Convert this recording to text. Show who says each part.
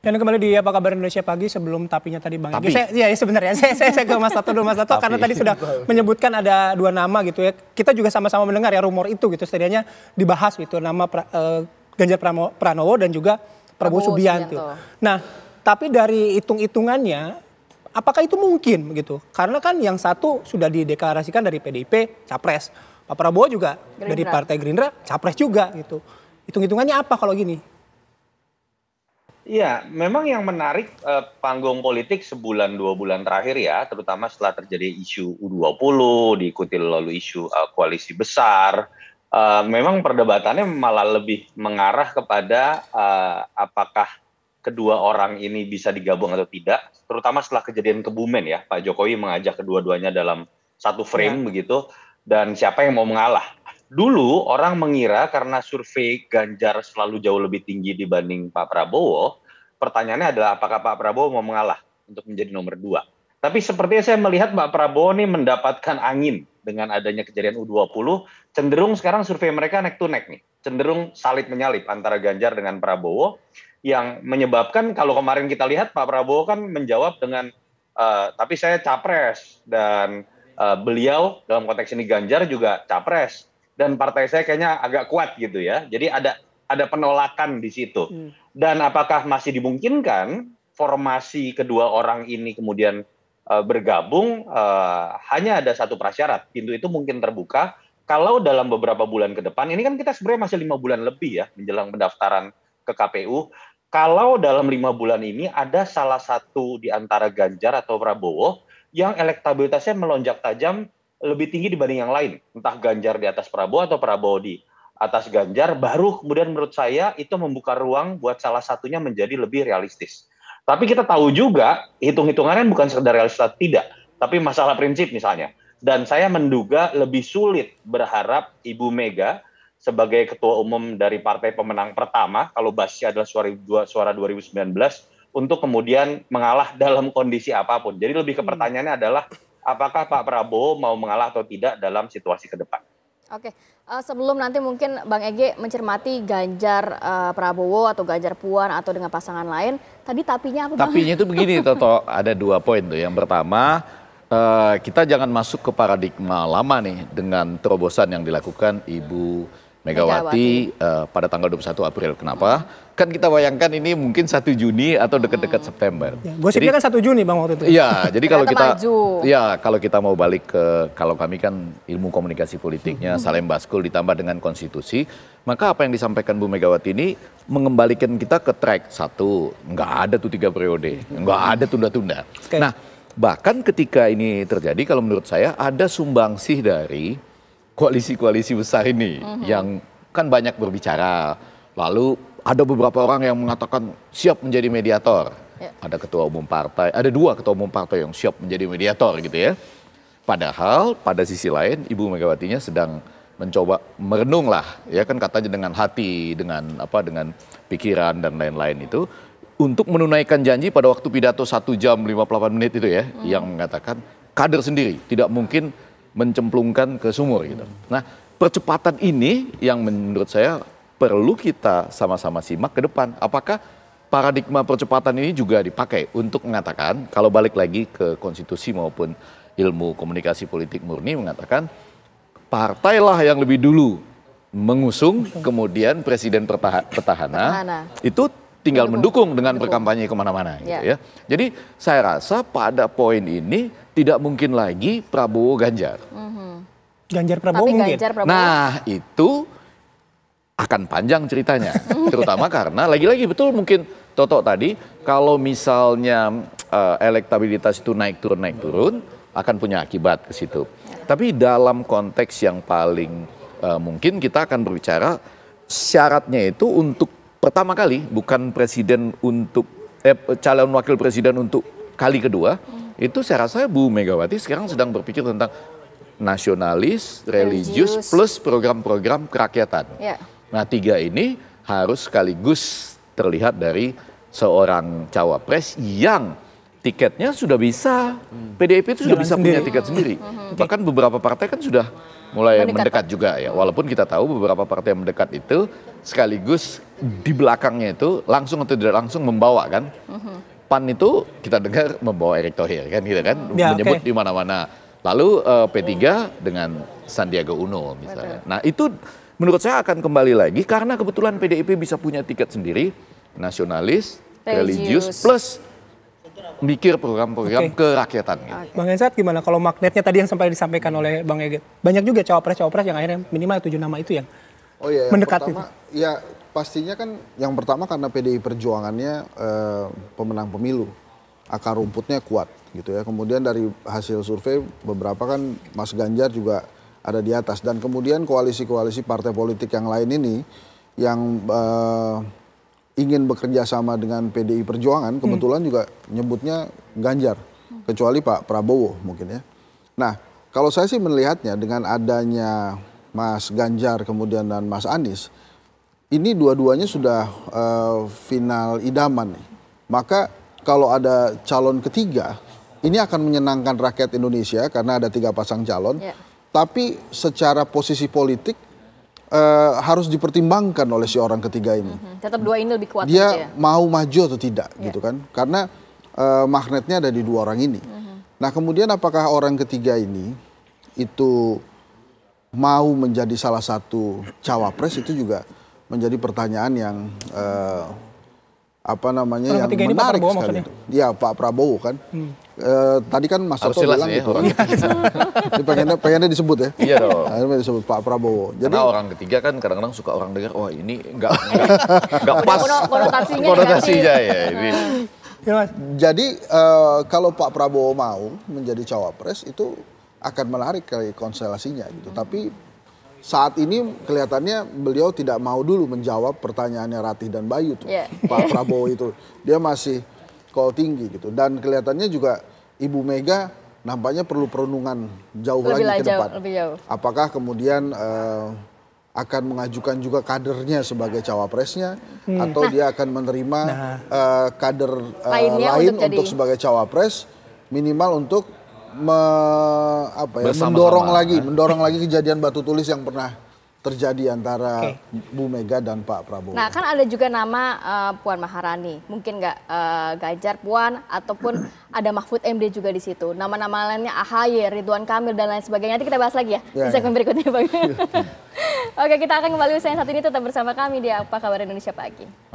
Speaker 1: Dan kembali di apa kabar Indonesia pagi sebelum tapinya tadi Bang Tapi. Egy. Saya, ya sebenarnya saya, saya, saya ke Mas Tato dulu Mas Tato Tapi. karena tadi sudah menyebutkan ada dua nama gitu ya. Kita juga sama-sama mendengar ya rumor itu gitu setidaknya dibahas gitu nama pra, uh, Ganjar Pranowo, Pranowo dan juga Prabowo, Subianto. Subianto. Nah, tapi dari hitung-hitungannya apakah itu mungkin gitu? Karena kan yang satu sudah dideklarasikan dari PDIP capres. Pak Prabowo juga Gerindra. dari Partai Gerindra capres juga gitu. Hitung-hitungannya apa kalau gini? Iya, memang yang menarik eh, panggung politik sebulan dua bulan terakhir ya, terutama setelah terjadi isu U20 diikuti lalu isu eh, koalisi besar. Eh, memang perdebatannya malah lebih mengarah kepada eh, apakah kedua orang ini bisa digabung atau tidak, terutama setelah kejadian Kebumen ya, Pak Jokowi mengajak kedua-duanya dalam satu frame ya. begitu dan siapa yang mau mengalah Dulu orang mengira karena survei Ganjar selalu jauh lebih tinggi dibanding Pak Prabowo, pertanyaannya adalah apakah Pak Prabowo mau mengalah untuk menjadi nomor dua. Tapi sepertinya saya melihat Pak Prabowo ini mendapatkan angin dengan adanya kejadian U20, cenderung sekarang survei mereka naik to neck nih, cenderung salit menyalip antara Ganjar dengan Prabowo, yang menyebabkan kalau kemarin kita lihat Pak Prabowo kan menjawab dengan, e, tapi saya capres, dan eh, beliau dalam konteks ini Ganjar juga capres dan partai saya kayaknya agak kuat gitu ya. Jadi ada ada penolakan di situ. Hmm. Dan apakah masih dimungkinkan formasi kedua orang ini kemudian uh, bergabung uh, hanya ada satu prasyarat, pintu itu mungkin terbuka kalau dalam beberapa bulan ke depan ini kan kita sebenarnya masih lima bulan lebih ya menjelang pendaftaran ke KPU. Kalau dalam lima bulan ini ada salah satu di antara Ganjar atau Prabowo yang elektabilitasnya melonjak tajam lebih tinggi dibanding yang lain. Entah Ganjar di atas Prabowo atau Prabowo di atas Ganjar, baru kemudian menurut saya itu membuka ruang buat salah satunya menjadi lebih realistis. Tapi kita tahu juga hitung-hitungannya bukan sekedar realistis tidak, tapi masalah prinsip misalnya. Dan saya menduga lebih sulit berharap Ibu Mega sebagai ketua umum dari partai pemenang pertama, kalau basisnya adalah suara, suara 2019, untuk kemudian mengalah dalam kondisi apapun. Jadi lebih ke hmm. pertanyaannya adalah apakah Pak Prabowo mau mengalah atau tidak dalam situasi ke depan. Oke, uh, sebelum nanti mungkin Bang Ege mencermati Ganjar uh, Prabowo atau Ganjar Puan atau dengan pasangan lain, tadi tapinya apa? Tapinya itu
Speaker 2: begini, Toto, ada dua poin tuh. Yang pertama, uh, kita jangan masuk ke paradigma lama nih dengan terobosan yang dilakukan Ibu Megawati, Megawati. Uh, pada tanggal 21 April. Kenapa? Hmm. Kan kita bayangkan ini mungkin 1 Juni atau dekat-dekat September. Ya, gosipnya kan
Speaker 1: 1 Juni Bang waktu itu. Iya, jadi kalau kita Iya,
Speaker 2: ya kalau kita mau balik ke kalau kami kan ilmu komunikasi politiknya hmm. Salem Baskul ditambah dengan konstitusi, maka apa yang disampaikan Bu Megawati ini mengembalikan kita ke track satu. Enggak ada tuh tiga periode, enggak ada tunda-tunda. Okay. Nah, bahkan ketika ini terjadi kalau menurut saya ada sumbangsih dari koalisi-koalisi besar ini mm-hmm. yang kan banyak berbicara. Lalu ada beberapa orang yang mengatakan siap menjadi mediator. Ya. Ada ketua umum partai, ada dua ketua umum partai yang siap menjadi mediator gitu ya. Padahal pada sisi lain Ibu Megawatinya sedang mencoba merenung lah ya kan katanya dengan hati, dengan apa dengan pikiran dan lain-lain itu untuk menunaikan janji pada waktu pidato 1 jam 58 menit itu ya hmm. yang mengatakan kader sendiri tidak mungkin mencemplungkan ke sumur gitu. Nah, percepatan ini yang menurut saya perlu kita sama-sama simak ke depan. Apakah paradigma percepatan ini juga dipakai untuk mengatakan kalau balik lagi ke konstitusi maupun ilmu komunikasi politik murni mengatakan partailah yang lebih dulu mengusung kemudian presiden pertaha petahana, itu tinggal mendukung, dengan berkampanye kemana-mana gitu ya. ya. Jadi saya rasa pada poin ini tidak mungkin lagi Prabowo Ganjar.
Speaker 1: Mm-hmm. Ganjar Prabowo Tapi mungkin. Ganjar Prabowo. Ya? Nah
Speaker 2: itu akan panjang ceritanya, terutama karena lagi-lagi betul mungkin Toto tadi kalau misalnya uh, elektabilitas itu naik turun naik turun akan punya akibat ke situ. Tapi dalam konteks yang paling uh, mungkin kita akan berbicara syaratnya itu untuk pertama kali bukan presiden untuk eh, calon wakil presiden untuk kali kedua, hmm itu saya rasa Bu Megawati sekarang sedang berpikir tentang nasionalis, religius, plus program-program kerakyatan. Ya. Nah tiga ini harus sekaligus terlihat dari seorang cawapres yang tiketnya sudah bisa. PDIP hmm. itu sudah bisa sendiri. punya tiket sendiri. Hmm. Hmm. Bahkan beberapa partai kan sudah mulai mendekat, mendekat juga ya. Walaupun kita tahu beberapa partai yang mendekat itu sekaligus di belakangnya itu langsung atau tidak langsung membawa kan. PAN itu kita dengar membawa Erick Thohir kan gitu kan ya, menyebut okay. di mana-mana. Lalu uh, eh, P3 dengan Sandiaga Uno misalnya. Betul. Nah, itu menurut saya akan kembali lagi karena kebetulan PDIP bisa punya tiket sendiri nasionalis, religius plus mikir program-program okay. kerakyatan. Gitu.
Speaker 1: Bang Ensat gimana kalau magnetnya tadi yang sampai disampaikan oleh Bang Eget? Banyak juga cawapres-cawapres yang akhirnya minimal tujuh nama itu yang
Speaker 3: Oh iya, yang mendekati. Pertama, ya pastinya kan yang pertama karena PDI Perjuangannya e, pemenang pemilu, akar rumputnya kuat gitu ya. Kemudian dari hasil survei beberapa kan Mas Ganjar juga ada di atas dan kemudian koalisi-koalisi partai politik yang lain ini yang e, ingin bekerja sama dengan PDI Perjuangan hmm. kebetulan hmm. juga nyebutnya Ganjar kecuali Pak Prabowo mungkin ya. Nah, kalau saya sih melihatnya dengan adanya Mas Ganjar kemudian dan Mas Anies ini dua-duanya sudah uh, final idaman nih. Maka kalau ada calon ketiga, ini akan menyenangkan rakyat Indonesia karena ada tiga pasang calon. Yeah. Tapi secara posisi politik uh, harus dipertimbangkan oleh si orang ketiga ini. Mm -hmm.
Speaker 2: Tetap dua ini lebih kuat. Dia gitu ya.
Speaker 3: mau maju atau tidak, yeah. gitu kan? Karena uh, magnetnya ada di dua orang ini. Mm -hmm. Nah, kemudian apakah orang ketiga ini itu mau menjadi salah satu cawapres itu juga menjadi pertanyaan yang uh, apa namanya Orang yang menarik Pak sekali. Itu. Ya Pak Prabowo kan. Hmm. Uh, tadi kan Mas Soto bilang ya, gitu kan. pengennya, pengennya disebut ya. Iya dong. Akhirnya disebut Pak Prabowo. Jadi Karena
Speaker 2: orang ketiga kan kadang-kadang suka orang dengar wah oh, ini enggak enggak pas konotasinya, konotasinya ya, ya ini.
Speaker 3: Iya, Jadi uh, kalau Pak Prabowo mau menjadi cawapres itu akan menarik kali konstelasinya gitu. Hmm. Tapi saat ini kelihatannya beliau tidak mau dulu menjawab pertanyaannya Ratih dan Bayu tuh. Yeah. Pak Prabowo itu dia masih call tinggi gitu dan kelihatannya juga Ibu Mega nampaknya perlu perenungan jauh lebih lagi ke depan. Lebih jauh. Apakah kemudian uh, akan mengajukan juga kadernya sebagai cawapresnya hmm. atau nah. dia akan menerima nah. uh, kader uh, lain untuk, untuk sebagai cawapres minimal untuk me, apa ya, mendorong sama. lagi, eh. mendorong lagi kejadian batu tulis yang pernah terjadi antara okay. Bu Mega dan Pak Prabowo. Nah,
Speaker 1: kan ada juga nama uh, Puan Maharani, mungkin nggak uh, eh, Ganjar Puan ataupun ada Mahfud MD juga di situ. Nama-nama lainnya AHY, Ridwan Kamil dan lain sebagainya. Nanti kita bahas lagi ya, ya di ya. segmen ya. berikutnya, Bang. Oke, kita akan kembali usai saat ini tetap bersama kami di Apa Kabar Indonesia Pagi.